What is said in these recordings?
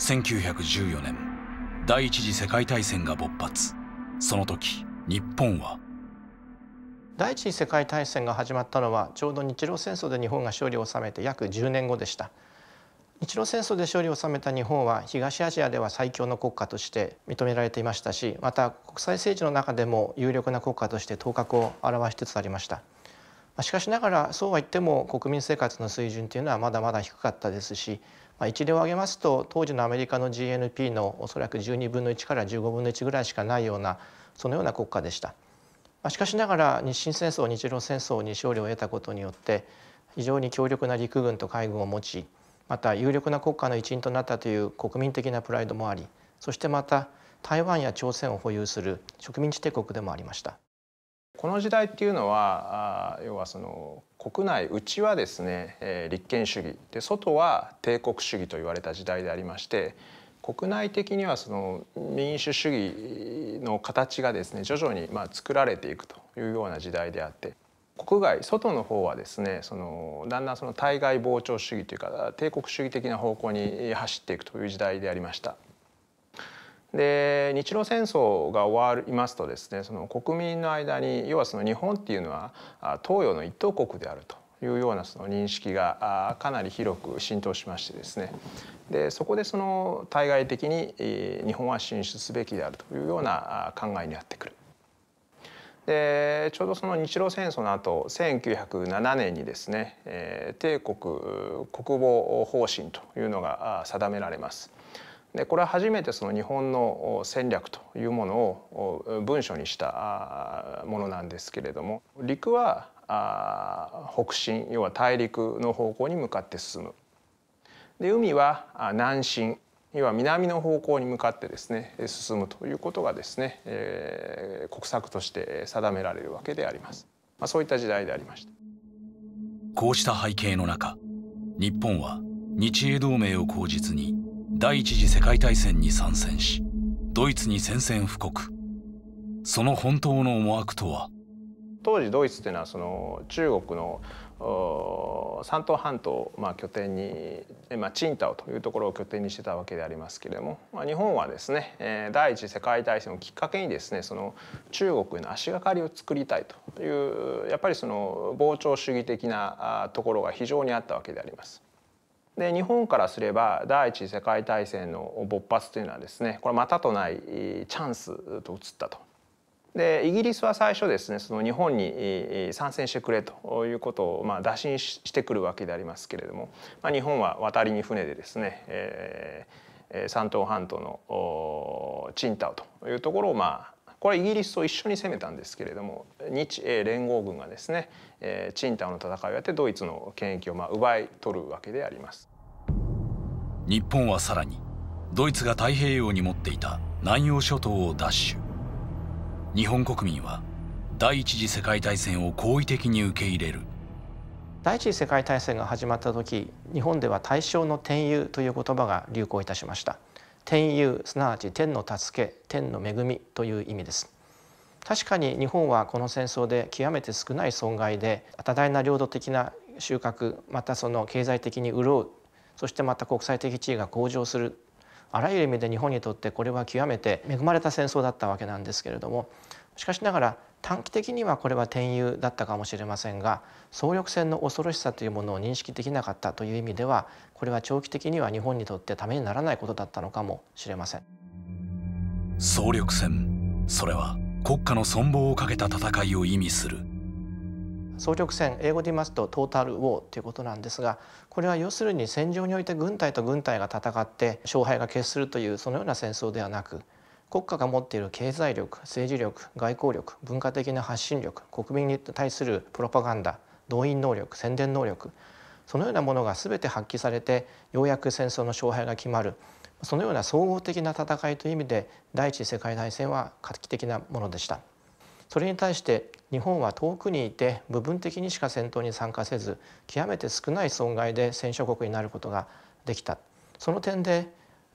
1914年第一次世界大戦が勃発その時日本は第一次世界大戦が始まったのはちょうど日露戦争で日本が勝利を収めて約10年後でした日露戦争で勝利を収めた日本は東アジアでは最強の国家として認められていましたしまた国際政治の中でも有力な国家として頭角を現しつつありました。しかしながらそうは言っても国民生活の水準というのはまだまだ低かったですし、一例を挙げますと当時のアメリカの GNP のおそらく12分の1から15分の1ぐらいしかないようなそのような国家でした。しかしながら日清戦争日露戦争に勝利を得たことによって非常に強力な陸軍と海軍を持ちまた有力な国家の一員となったという国民的なプライドもありそしてまた台湾や朝鮮を保有する植民地帝国でもありました。この時代っていうのは要はその国内内はですね、え立憲主義で外は帝国主義と言われた時代でありまして国内的にはその民主主義の形がですね徐々にまあ作られていくというような時代であって国外外の方はですねそのだんだんその対外膨張主義というか帝国主義的な方向に走っていくという時代でありました。で日露戦争が終わりますとですねその国民の間に要はその日本っていうのは東洋の一等国であるというようなその認識がかなり広く浸透しましてですねでそこでその対外的に日本は進出すべきであるというような考えになってくる。でちょうどその日露戦争の後1907年にですね、帝国国防方針というのが定められます。でこれは初めてその日本の戦略というものを文書にしたものなんですけれども陸は北進要は大陸の方向に向かって進むで海は南進要は南の方向に向かってですね進むということがですね、えー、国策として定められるわけであります、まあ、そういった時代でありましたこうした背景の中日本は日英同盟を口実に第一次世界大戦に参戦しドイツに宣戦布告その本当の思惑とは当時ドイツっていうのはその中国の山東半島をまあ拠点に、まあ、チンタオというところを拠点にしてたわけでありますけれども、まあ、日本はですね、第一次世界大戦をきっかけにですねその中国への足がかりを作りたいというやっぱりその膨張主義的なところが非常にあったわけであります。で日本からすれば第一次世界大戦の勃発というのはですねこれまたとないチャンスと移ったと。でイギリスは最初ですねその日本に参戦してくれということをまあ打診してくるわけでありますけれども、まあ、日本は渡りに船でですね、えー、山東半島のチンタオというところをまあこれイギリスと一緒に攻めたんですけれども日英連合軍がですねチンタオの戦いをやってドイツの権益をまあ奪い取るわけであります。日本はさらにドイツが太平洋に持っていた南洋諸島を奪取日本国民は第一次世界大戦を好意的に受け入れる第一次世界大戦が始まった時日本では大正の天佑という言葉が流行いたしました天佑すなわち天の助け天の恵みという意味です確かに日本はこの戦争で極めて少ない損害で多大な領土的な収穫またその経済的に潤うそしてまた国際的地位が向上するあらゆる意味で日本にとってこれは極めて恵まれた戦争だったわけなんですけれどもしかしながら短期的にはこれは転移だったかもしれませんが総力戦の恐ろしさというものを認識できなかったという意味ではこれは長期的には日本にとってためにならないことだったのかもしれません総力戦それは国家の存亡をかけた戦いを意味する総力戦英語で言いますとトータル・ウォーということなんですがこれは要するに戦場において軍隊と軍隊が戦って勝敗が決するというそのような戦争ではなく国家が持っている経済力政治力外交力文化的な発信力国民に対するプロパガンダ動員能力宣伝能力そのようなものが全て発揮されてようやく戦争の勝敗が決まるそのような総合的な戦いという意味で第一次世界大戦は画期的なものでした。それに対して日本は遠くにいて部分的にしか戦闘に参加せず極めて少ない損害で戦勝国になることができたその点で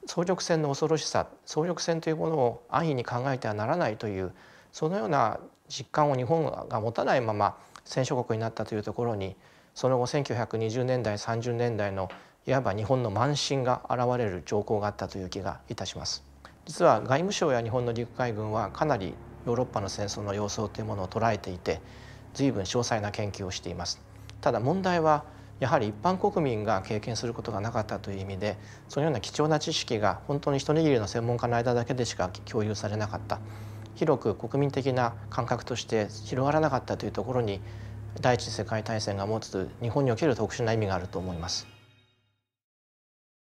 総力戦の恐ろしさ総力戦というものを安易に考えてはならないというそのような実感を日本が持たないまま戦勝国になったというところにその後1920年代30年代のいわば日本の慢心が現れる兆候があったという気がいたします。実は外務省や日本の陸海軍はかなりヨーロッパの戦争の様相というものを捉えていて随分詳細な研究をしています。ただ問題はやはり一般国民が経験することがなかったという意味でそのような貴重な知識が本当に一握りの専門家の間だけでしか共有されなかった広く国民的な感覚として広がらなかったというところに第一次世界大戦が持つ日本における特殊な意味があると思います。